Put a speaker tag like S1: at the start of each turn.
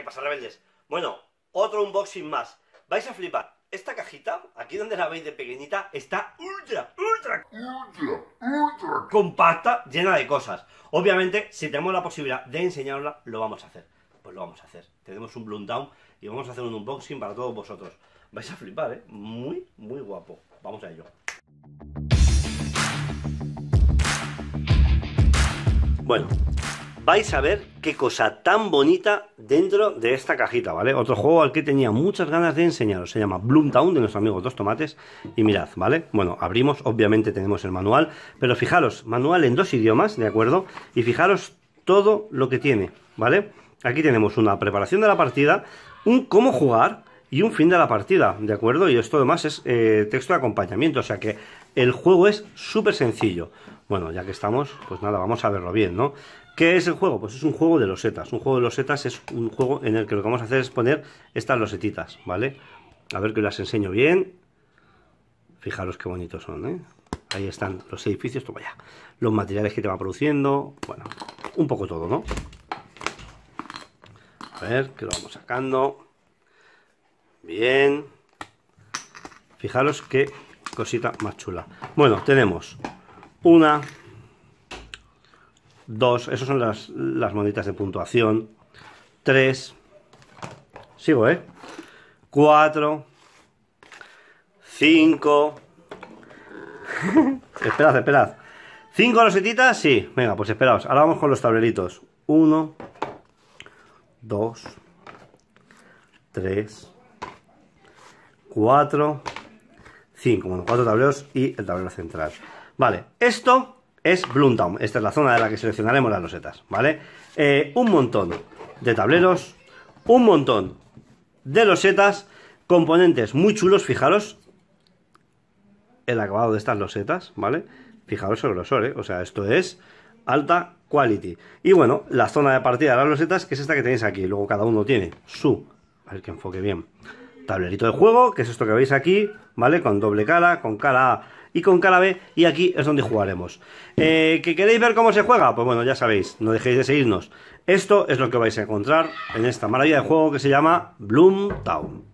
S1: ¿Qué pasa, rebeldes? Bueno, otro unboxing más. Vais a flipar. Esta cajita, aquí donde la veis de pequeñita, está ultra, ultra, ultra, ultra compacta, llena de cosas. Obviamente, si tenemos la posibilidad de enseñarla, lo vamos a hacer. Pues lo vamos a hacer. Tenemos un blundown y vamos a hacer un unboxing para todos vosotros. Vais a flipar, ¿eh? Muy, muy guapo. Vamos a ello. Bueno, vais a ver qué cosa tan bonita dentro de esta cajita, ¿vale? Otro juego al que tenía muchas ganas de enseñaros, se llama Bloom Town de nuestros amigos Dos Tomates, y mirad, ¿vale? Bueno, abrimos, obviamente tenemos el manual, pero fijaros, manual en dos idiomas, ¿de acuerdo? Y fijaros todo lo que tiene, ¿vale? Aquí tenemos una preparación de la partida, un cómo jugar, y un fin de la partida, ¿de acuerdo? Y esto además es eh, texto de acompañamiento, o sea que el juego es súper sencillo. Bueno, ya que estamos, pues nada, vamos a verlo bien, ¿no? ¿Qué es el juego? Pues es un juego de losetas. Un juego de losetas es un juego en el que lo que vamos a hacer es poner estas losetitas, ¿vale? A ver que las enseño bien. Fijaros qué bonitos son, ¿eh? Ahí están los edificios, toma ya. Los materiales que te va produciendo, bueno, un poco todo, ¿no? A ver, que lo vamos sacando. Bien. Fijaros qué cosita más chula. Bueno, tenemos una, dos, esas son las, las moneditas de puntuación. Tres, sigo, ¿eh? Cuatro, cinco. esperad, esperad. ¿Cinco rosetitas? Sí. Venga, pues esperaos. Ahora vamos con los tableritos. Uno, dos, tres, 4, 5, bueno, 4 tableros y el tablero central. Vale, esto es Bloomtown, esta es la zona de la que seleccionaremos las losetas, ¿vale? Eh, un montón de tableros, un montón de losetas, componentes muy chulos, fijaros el acabado de estas losetas, ¿vale? Fijaros el grosor, ¿eh? O sea, esto es alta quality. Y bueno, la zona de partida de las losetas, que es esta que tenéis aquí, luego cada uno tiene su, a ver que enfoque bien Tablerito de juego, que es esto que veis aquí, ¿vale? Con doble cara, con cara A y con cara B, y aquí es donde jugaremos. Eh, ¿Que queréis ver cómo se juega? Pues bueno, ya sabéis, no dejéis de seguirnos. Esto es lo que vais a encontrar en esta maravilla de juego que se llama Bloom Town.